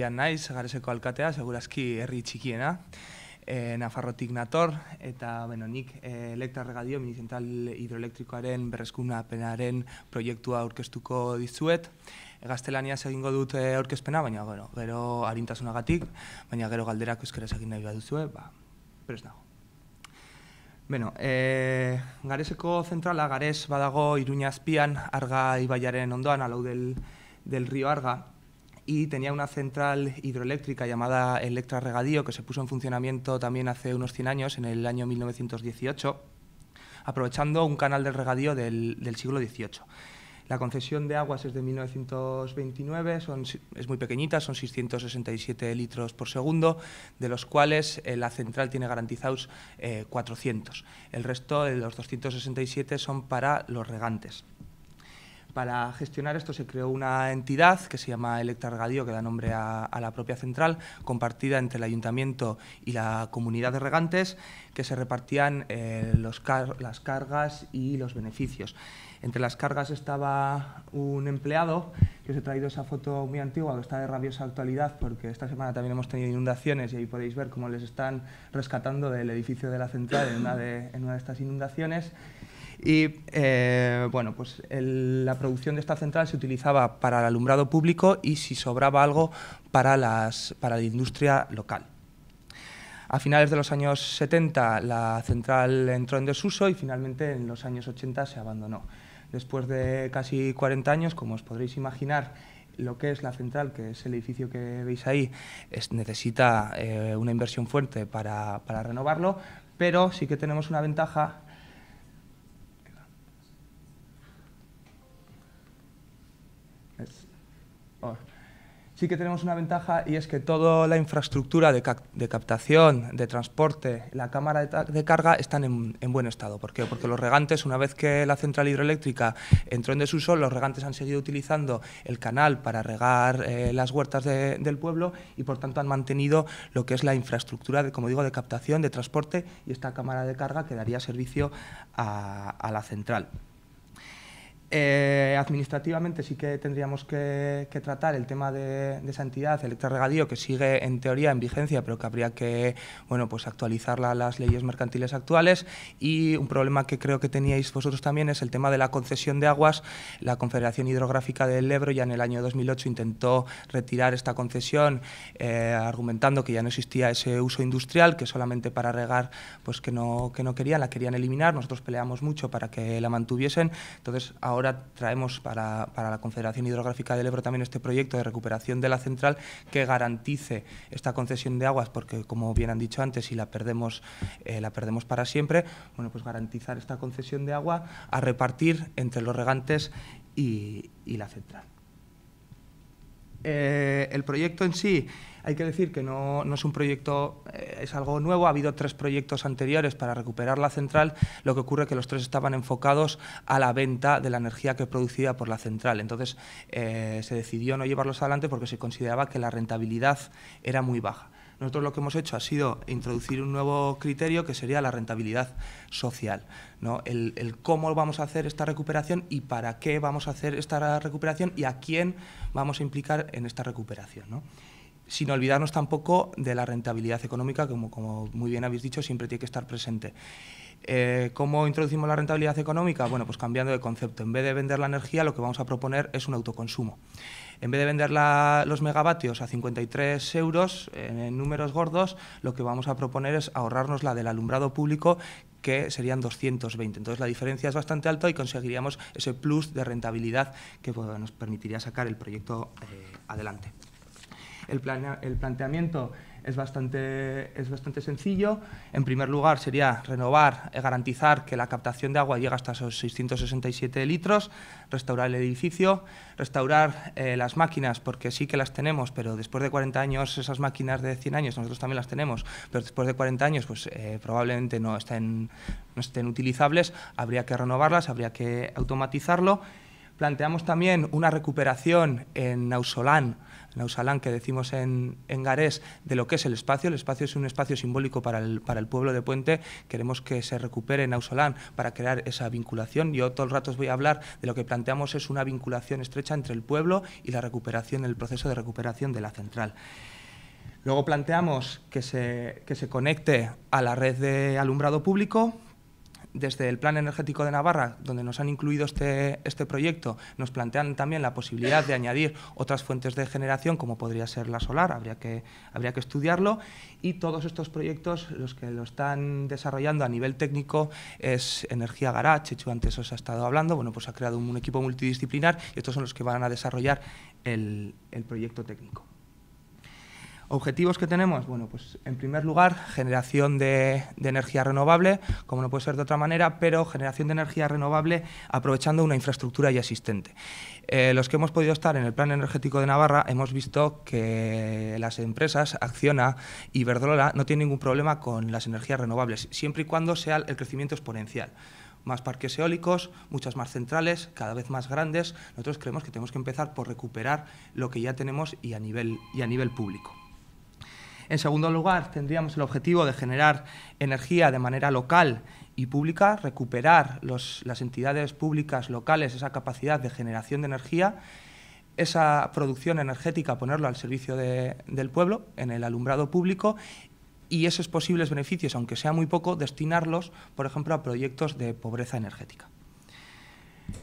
Laia naiz, Gareseko alkatea, segurazki herri txikiena. E, Nafarrotik nator eta bueno, nik e, eh, elektrarregadio minizental hidroelektrikoaren berrezkuna penaren proiektua aurkeztuko dizuet. E, gaztelaniaz egingo dut aurkezpena, baina bueno, gero harintasunagatik, baina gero galderak euskara egin nahi baduzue, ba, prest dago. Bueno, e, gareseko zentrala, gares badago Iruña azpian, arga ibaiaren ondoan, alau del, del rio arga, y tenía una central hidroeléctrica llamada Electra Regadío que se puso en funcionamiento también hace unos 100 años, en el año 1918, aprovechando un canal del regadío del, siglo XVIII. La concesión de aguas es de 1929, es muy pequeñita, son 667 litros por segundo, de los cuales eh, la central tiene garantizados 400. Eh, el resto, de los 267, son para los regantes. Para gestionar esto se creó una entidad que se llama Electra Regadío, que da nombre a, la propia central, compartida entre el ayuntamiento y la comunidad de regantes, que se repartían eh, las cargas y los beneficios. Entre las cargas estaba un empleado, que os he traído esa foto muy antigua, que está de rabiosa actualidad, porque esta semana también hemos tenido inundaciones y ahí podéis ver cómo les están rescatando del edificio de la central en una de estas inundaciones. Y eh, bueno, pues la producción de esta central se utilizaba para el alumbrado público y si sobraba algo para, las, para la industria local. A finales de los años 70 la central entró en desuso y finalmente en los años 80 se abandonó. Después de casi 40 años, como os podréis imaginar, lo que es la central, que es el edificio que veis ahí, necesita eh, una inversión fuerte para, para renovarlo, pero sí que tenemos una ventaja sí que tenemos una ventaja y es que toda la infraestructura de, captación, de transporte, la cámara de, carga están en, buen estado. ¿Por qué? Porque los regantes, una vez que la central hidroeléctrica entró en desuso, los regantes han seguido utilizando el canal para regar eh, las huertas del pueblo y, por tanto, han mantenido lo que es la infraestructura, de, como digo, de captación, de transporte y esta cámara de carga que daría servicio a la central. Eh, administrativamente sí que tendríamos que, tratar el tema de, de, esa entidad, regadío, que sigue en teoría en vigencia, pero que habría que bueno, pues actualizarla las leyes mercantiles actuales. Y un problema que creo que teníais vosotros también es el tema de la concesión de aguas. La Confederación Hidrográfica del Ebro ya en el año 2008 intentó retirar esta concesión eh, argumentando que ya no existía ese uso industrial, que solamente para regar pues que no, que no querían, la querían eliminar. Nosotros peleamos mucho para que la mantuviesen. Entonces, ahora ahora traemos para, la Confederación Hidrográfica del Ebro también este proyecto de recuperación de la central que garantice esta concesión de aguas, porque como bien han dicho antes, si la perdemos, eh, la perdemos para siempre, bueno, pues garantizar esta concesión de agua a repartir entre los regantes y la central. Eh, el proyecto en sí, hay que decir que no, es un proyecto, eh, es algo nuevo. Ha habido tres proyectos anteriores para recuperar la central. Lo que ocurre es que los tres estaban enfocados a la venta de la energía que producía por la central. Entonces eh, se decidió no llevarlos adelante porque se consideraba que la rentabilidad era muy baja. Nosotros lo que hemos hecho ha sido introducir un nuevo criterio que sería la rentabilidad social, ¿no? el, cómo vamos a hacer esta recuperación y para qué vamos a hacer esta recuperación y a quién vamos a implicar en esta recuperación. ¿no? sin olvidarnos tampoco de la rentabilidad económica, como, como muy bien habéis dicho, siempre tiene que estar presente. Eh, ¿Cómo introducimos la rentabilidad económica? Bueno, pues cambiando de concepto. En vez de vender la energía, lo que vamos a proponer es un autoconsumo en vez de vender los megavatios a 53 euros en números gordos, lo que vamos a proponer es ahorrarnos la del alumbrado público que serían 220. Entonces la diferencia es bastante alta y conseguiríamos ese plus de rentabilidad que nos permitiría sacar el proyecto eh, adelante. El, plan, el planteamiento es bastante, es bastante sencillo. En primer lugar, sería renovar, eh, garantizar que la captación de agua llega hasta esos 667 litros, restaurar el edificio, restaurar eh, las máquinas, porque sí que las tenemos, pero después de 40 años, esas máquinas de 100 años, nosotros también las tenemos, pero después de 40 años, pues eh, probablemente no estén, no estén utilizables, habría que renovarlas, habría que automatizarlo. Planteamos también una recuperación en Nausolán, ausalán que decimos en, Garés de lo que es el espacio. El espacio es un espacio simbólico para el, pueblo de Puente. Queremos que se recupere Nausalán para crear esa vinculación. Yo todo el rato os voy a hablar de lo que planteamos es una vinculación estrecha entre el pueblo y la recuperación, el proceso de recuperación de la central. Luego planteamos que que se conecte a la red de alumbrado público, desde el Plan Energético de Navarra, donde nos han incluido este, este proyecto, nos plantean también la posibilidad de añadir otras fuentes de generación, como podría ser la solar, habría que, habría que estudiarlo, y todos estos proyectos, los que lo están desarrollando a nivel técnico, es Energía Garage, antes os ha estado hablando, bueno, pues ha creado un, equipo multidisciplinar, y estos son los que van a desarrollar el proyecto técnico. ¿Objetivos que tenemos? Bueno, pues en primer lugar, generación de, energía renovable, como no puede ser de otra manera, pero generación de energía renovable aprovechando una infraestructura ya existente. Eh, los que hemos podido estar en el Plan Energético de Navarra hemos visto que las empresas, Acciona y Iberdrola, no tienen ningún problema con las energías renovables, siempre y cuando sea el crecimiento exponencial más parques eólicos, muchas más centrales, cada vez más grandes. Nosotros creemos que tenemos que empezar por recuperar lo que ya tenemos y a nivel, y a nivel público. En segundo lugar, tendríamos el objetivo de generar energía de manera local y pública, recuperar las entidades públicas locales esa capacidad de generación de energía, esa producción energética ponerlo al servicio del pueblo, en el alumbrado público y esos posibles beneficios, aunque sea muy poco, destinarlos, por ejemplo, a proyectos de pobreza energética.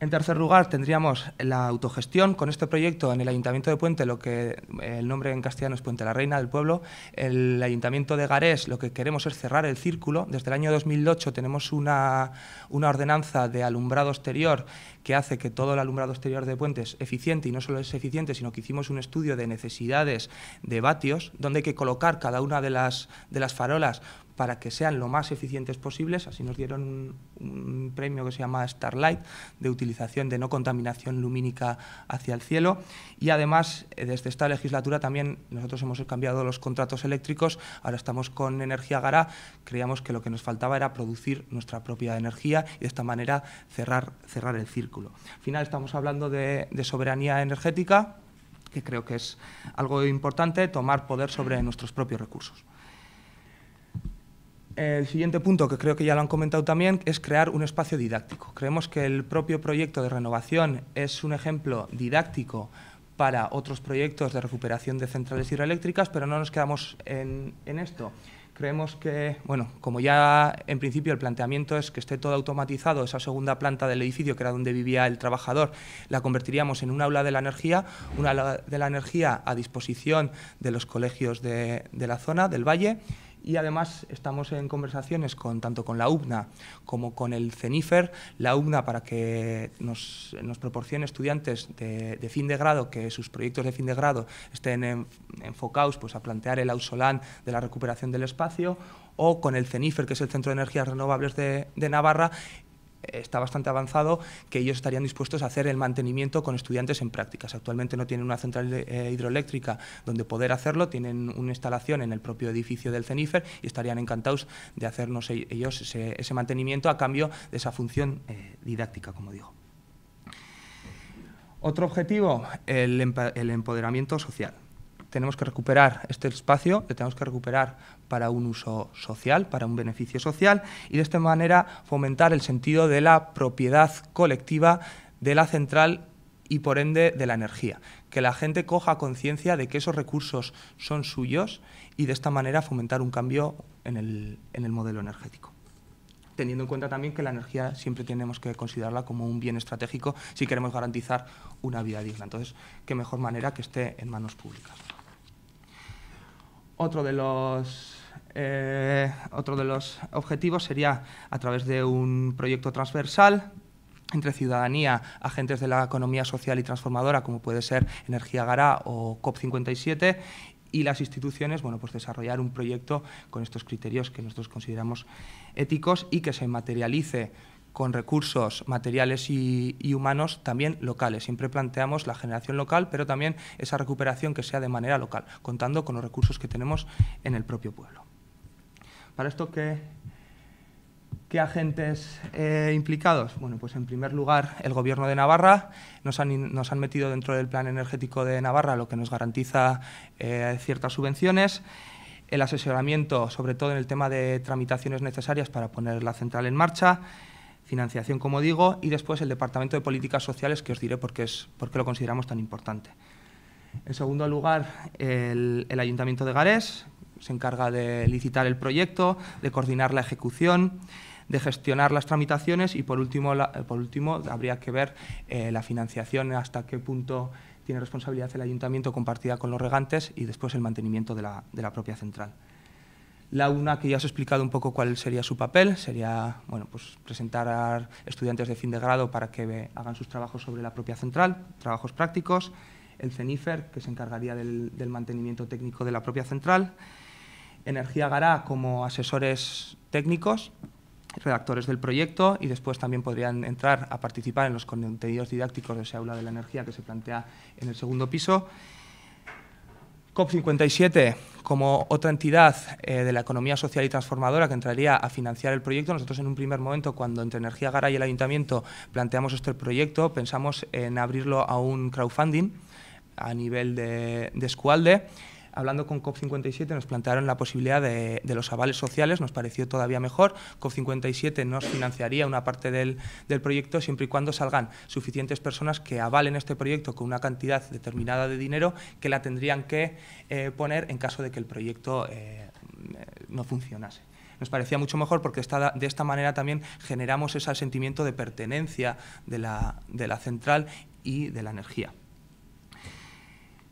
En tercer lugar, tendríamos la autogestión. Con este proyecto en el Ayuntamiento de Puente, lo que eh, el nombre en castellano es Puente la Reina del Pueblo, el Ayuntamiento de Garés lo que queremos es cerrar el círculo. Desde el año 2008 tenemos una, una ordenanza de alumbrado exterior que hace que todo el alumbrado exterior de Puente es eficiente y no solo es eficiente, sino que hicimos un estudio de necesidades de vatios, donde hay que colocar cada una de las, de las farolas para que sean lo más eficientes posibles. Así nos dieron un, premio que se llama Starlight de utilización de no contaminación lumínica hacia el cielo. Y además, eh, desde esta legislatura también nosotros hemos cambiado los contratos eléctricos. Ahora estamos con energía gara. Creíamos que lo que nos faltaba era producir nuestra propia energía y de esta manera cerrar, cerrar el círculo. Al final estamos hablando de soberanía energética que creo que es algo importante, tomar poder sobre nuestros propios recursos el siguiente punto, que creo que ya lo han comentado también, es crear un espacio didáctico. Creemos que el propio proyecto de renovación es un ejemplo didáctico para otros proyectos de recuperación de centrales hidroeléctricas, pero no nos quedamos en, esto. Creemos que, bueno, como ya en principio el planteamiento es que esté todo automatizado, esa segunda planta del edificio, que era donde vivía el trabajador, la convertiríamos en un aula de la energía, una aula de la energía a disposición de los colegios de, de la zona, del valle, y además estamos en conversaciones con tanto con la UBNA como con el CENIFER, la UBNA para que nos, proporcione estudiantes de, fin de grado, que sus proyectos de fin de grado estén enfocados pues, a plantear el ausolán de la recuperación del espacio, o con el CENIFER, que es el Centro de Energías Renovables de Navarra, está bastante avanzado, que ellos estarían dispuestos a hacer el mantenimiento con estudiantes en prácticas. Actualmente no tienen una central eh, hidroeléctrica donde poder hacerlo, tienen una instalación en el propio edificio del CENIFER y estarían encantados de hacernos ellos ese, mantenimiento a cambio de esa función eh, didáctica, como digo. Otro objetivo, el empoderamiento social tenemos que recuperar este espacio, lo tenemos que recuperar para un uso social, para un beneficio social, y de esta manera fomentar el sentido de la propiedad colectiva de la central y por ende de la energía. Que la gente coja conciencia de que esos recursos son suyos y de esta manera fomentar un cambio en el, modelo energético. Teniendo en cuenta también que la energía siempre tenemos que considerarla como un bien estratégico si queremos garantizar una vida digna. Entonces, qué mejor manera que esté en manos públicas. Otro de los eh, otro de los objetivos sería a través de un proyecto transversal entre ciudadanía, agentes de la economía social y transformadora, como puede ser Energía Gará o COP57, y las instituciones, bueno, pues desarrollar un proyecto con estos criterios que nosotros consideramos éticos y que se materialice con recursos materiales y, humanos también locales. Siempre planteamos la generación local, pero también esa recuperación que sea de manera local, contando con los recursos que tenemos en el propio pueblo. Para esto, ¿qué, qué agentes eh, implicados? Bueno, pues en primer lugar, el Gobierno de Navarra. Nos han, metido dentro del Plan Energético de Navarra, lo que nos garantiza eh, ciertas subvenciones el asesoramiento, sobre todo en el tema de tramitaciones necesarias para poner la central en marcha, financiación, como digo, y después el Departamento de Políticas Sociales, que os diré por qué, es, lo consideramos tan importante. En segundo lugar, el, Ayuntamiento de Gares se encarga de licitar el proyecto, de coordinar la ejecución, de gestionar las tramitaciones y, por último, por último habría que ver eh, la financiación, hasta qué punto tiene responsabilidad el ayuntamiento compartida con los regantes y después el mantenimiento de la propia central. La una, que ya os he explicado un poco cuál sería su papel, sería bueno, pues presentar a estudiantes de fin de grado para que hagan sus trabajos sobre la propia central, trabajos prácticos. El CENIFER, que se encargaría del, mantenimiento técnico de la propia central. Energía Gará como asesores técnicos, redactores del proyecto y después también podrían entrar a participar en los contenidos didácticos de ese aula de la energía que se plantea en el segundo piso. COP57 como otra entidad eh, de la economía social y transformadora que entraría a financiar el proyecto. Nosotros en un primer momento, cuando entre Energía Gara y el Ayuntamiento planteamos este proyecto, pensamos en abrirlo a un crowdfunding a nivel de, de Escualde hablando con COP57 nos plantearon la posibilidad de, los avales sociales, nos pareció todavía mejor. COP57 nos financiaría una parte del, proyecto siempre y cuando salgan suficientes personas que avalen este proyecto con una cantidad determinada de dinero que la tendrían que eh, poner en caso de que el proyecto eh, no funcionase nos parecía mucho mejor porque de esta manera también generamos ese sentimiento de pertenencia de la central y de la energía.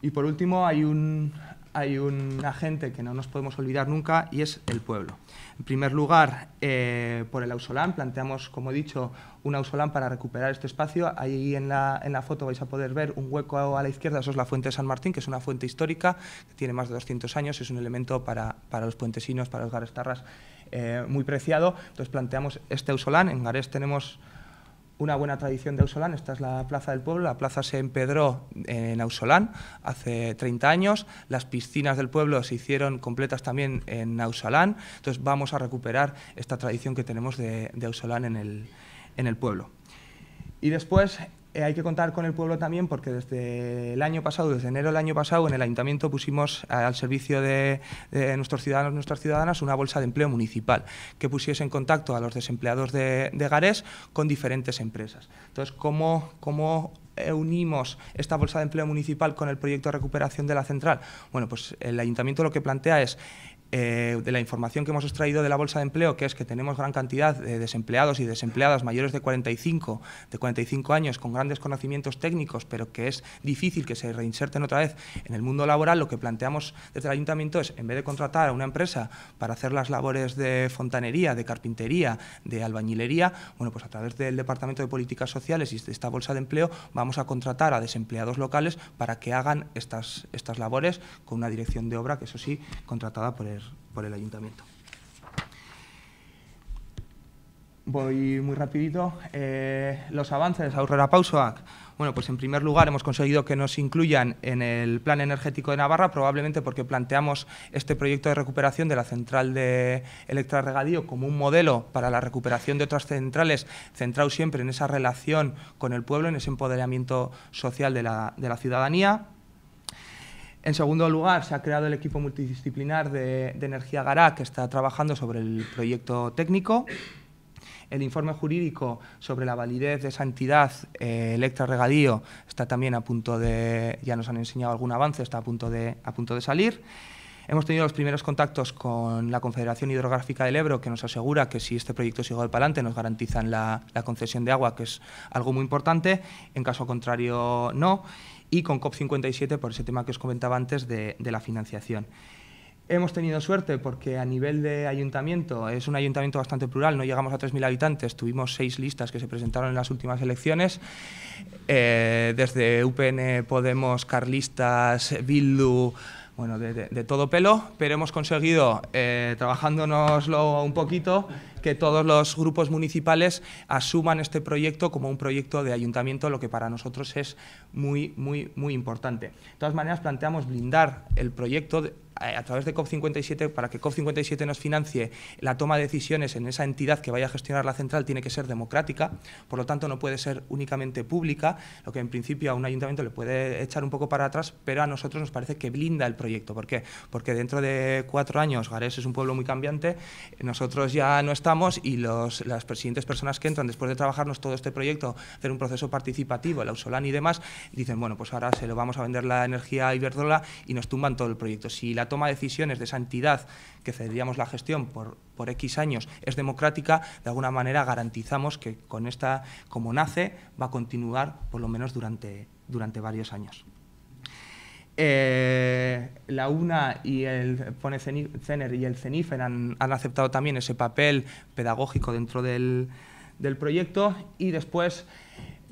Y por último, hay un, hay un agente que no nos podemos olvidar nunca y es el pueblo. En primer lugar, eh, por el Ausolán, planteamos, como he dicho, un Ausolán para recuperar este espacio. Ahí en la, foto vais a poder ver un hueco a la izquierda, eso es la Fuente de San Martín, que es una fuente histórica, que tiene más de 200 años, es un elemento para, los puentesinos, para los garestarras, eh, muy preciado. Entonces planteamos este Ausolán, en Garés tenemos una buena tradición de Ausolán. Esta es la Plaza del Pueblo. La plaza se empedró en Ausolán hace 30 años. Las piscinas del pueblo se hicieron completas también en Ausolán. Entonces vamos a recuperar esta tradición que tenemos de, de Ausolán en el, en el pueblo. Y después eh, hay que contar con el pueblo también porque desde el año pasado, desde enero del año pasado, en el ayuntamiento pusimos al servicio de, nuestros ciudadanos, nuestras ciudadanas, una bolsa de empleo municipal que pusiese en contacto a los desempleados de, de Garés con diferentes empresas. Entonces, cómo eh, unimos esta bolsa de empleo municipal con el proyecto de recuperación de la central? Bueno, pues el ayuntamiento lo que plantea es eh, de la información que hemos extraído de la bolsa de empleo, que es que tenemos gran cantidad de desempleados y desempleadas mayores de 45, de 45 años con grandes conocimientos técnicos, pero que es difícil que se reinserten otra vez en el mundo laboral, lo que planteamos desde el ayuntamiento es, en vez de contratar a una empresa para hacer las labores de fontanería, de carpintería, de albañilería, bueno, pues a través del Departamento de Políticas Sociales y de esta bolsa de empleo vamos a contratar a desempleados locales para que hagan estas, estas labores con una dirección de obra que, eso sí, contratada por el por, el ayuntamiento. Voy muy rapidito. Eh, los avances, Aurrera Pausoac. Bueno, pues en primer lugar hemos conseguido que nos incluyan en el Plan Energético de Navarra, probablemente porque planteamos este proyecto de recuperación de la central de Electrarregadío como un modelo para la recuperación de otras centrales, centrado siempre en esa relación con el pueblo, en ese empoderamiento social de la ciudadanía. En segundo lugar, se ha creado el equipo multidisciplinar de, Energía Gará, que está trabajando sobre el proyecto técnico. El informe jurídico sobre la validez de esa entidad, eh, Electra Regadío, está también a punto de, ya nos han enseñado algún avance, está a punto de, a punto de salir. Hemos tenido los primeros contactos con la Confederación Hidrográfica del Ebro, que nos asegura que si este proyecto sigue para adelante nos garantizan la, la, concesión de agua, que es algo muy importante, en caso contrario no y con COP57 por ese tema que os comentaba antes de, la financiación. Hemos tenido suerte porque a nivel de ayuntamiento es un ayuntamiento bastante plural, no llegamos a 3.000 habitantes, tuvimos seis listas que se presentaron en las últimas elecciones, eh, desde UPN, Podemos, Carlistas, Bildu, bueno, de, todo pelo, pero hemos conseguido, eh, trabajándonoslo un poquito, que todos los grupos municipales asuman este proyecto como un proyecto de ayuntamiento, lo que para nosotros es muy, muy, muy importante. De todas maneras, planteamos blindar el proyecto eh, a través de COP57, para que COP57 nos financie la toma de decisiones en esa entidad que vaya a gestionar la central, tiene que ser democrática, por lo tanto no puede ser únicamente pública, lo que en principio a un ayuntamiento le puede echar un poco para atrás, pero a nosotros nos parece que blinda el proyecto. ¿Por qué? Porque dentro de cuatro años, Gares es un pueblo muy cambiante, nosotros ya no estamos y las siguientes personas que entran después de trabajarnos todo este proyecto, hacer un proceso participativo, la Usolán y demás, dicen, bueno, pues ahora se lo vamos a vender la energía a Iberdrola y nos tumban todo el proyecto. Si la toma de decisiones de esa entidad que cederíamos la gestión por, X años es democrática, de alguna manera garantizamos que con esta, como nace, va a continuar por lo menos durante, durante varios años. Eh, la UNA y el pone CENER y el cenifer han, aceptado también ese papel pedagógico dentro del, del proyecto y después,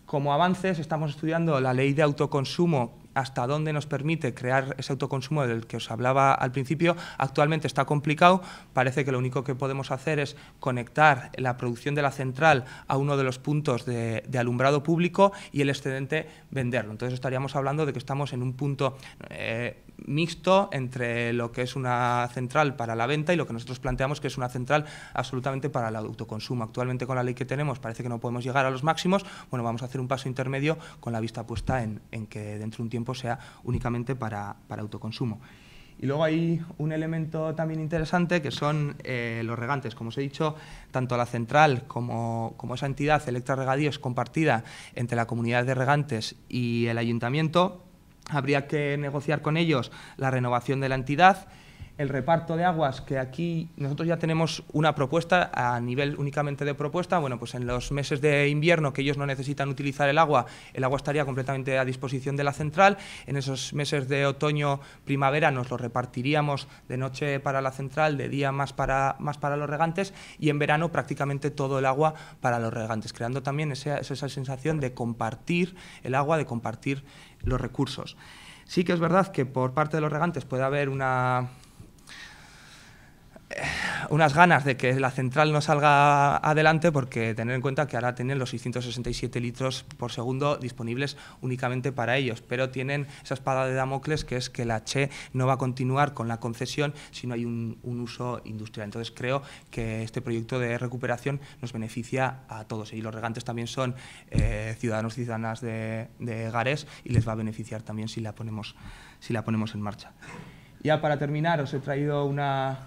como avances, estamos estudiando la ley de autoconsumo hasta dónde nos permite crear ese autoconsumo del que os hablaba al principio, actualmente está complicado. Parece que lo único que podemos hacer es conectar la producción de la central a uno de los puntos de, alumbrado público y el excedente venderlo. Entonces estaríamos hablando de que estamos en un punto... Eh, mixto entre lo que es una central para la venta y lo que nosotros planteamos que es una central absolutamente para el autoconsumo. Actualmente con la ley que tenemos parece que no podemos llegar a los máximos, bueno, vamos a hacer un paso intermedio con la vista puesta en, que dentro de un tiempo sea únicamente para, autoconsumo. Y luego hay un elemento también interesante que son eh, los regantes. Como os he dicho, tanto la central como, como esa entidad, Electra Regadío, es compartida entre la comunidad de regantes y el ayuntamiento habría que negociar con ellos la renovación de la entidad, el reparto de aguas, que aquí nosotros ya tenemos una propuesta a nivel únicamente de propuesta. Bueno, pues en los meses de invierno que ellos no necesitan utilizar el agua, el agua estaría completamente a disposición de la central. En esos meses de otoño, primavera, nos lo repartiríamos de noche para la central, de día más para, más para los regantes y en verano prácticamente todo el agua para los regantes, creando también esa, esa sensación de compartir el agua, de compartir los recursos. Sí que es verdad que por parte de los regantes puede haber una, unas ganas de que la central no salga adelante porque tener en cuenta que ahora tienen los 667 litros por segundo disponibles únicamente para ellos, pero tienen esa espada de Damocles que es que la Che no va a continuar con la concesión si no hay un, uso industrial. Entonces creo que este proyecto de recuperación nos beneficia a todos y los regantes también son eh, ciudadanos y ciudadanas de, de Gares y les va a beneficiar también si la ponemos, si la ponemos en marcha. Ya para terminar os he traído una,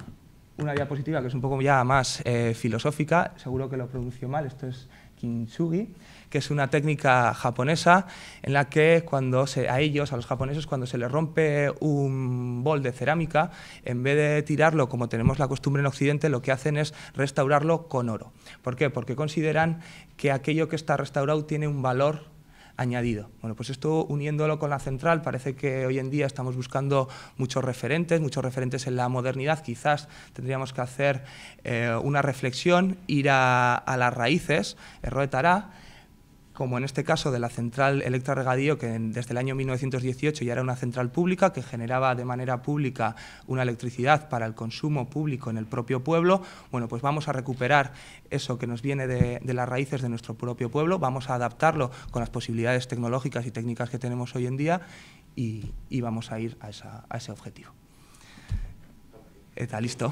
una diapositiva que es un poco ya más eh, filosófica, seguro que lo produció mal, esto es kintsugi, que es una técnica japonesa en la que cuando se, a ellos, a los japoneses, cuando se les rompe un bol de cerámica, en vez de tirarlo como tenemos la costumbre en Occidente, lo que hacen es restaurarlo con oro. ¿Por qué? Porque consideran que aquello que está restaurado tiene un valor añadido. Bueno, pues esto uniéndolo con la central, parece que hoy en día estamos buscando muchos referentes, muchos referentes en la modernidad. Quizás tendríamos que hacer eh, una reflexión, ir a, las raíces, Erroetará, como en este caso de la central Electra Regadío, que desde el año 1918 ya era una central pública, que generaba de manera pública una electricidad para el consumo público en el propio pueblo, bueno, pues vamos a recuperar eso que nos viene de, las raíces de nuestro propio pueblo, vamos a adaptarlo con las posibilidades tecnológicas y técnicas que tenemos hoy en día y, vamos a ir a ese objetivo. Está listo.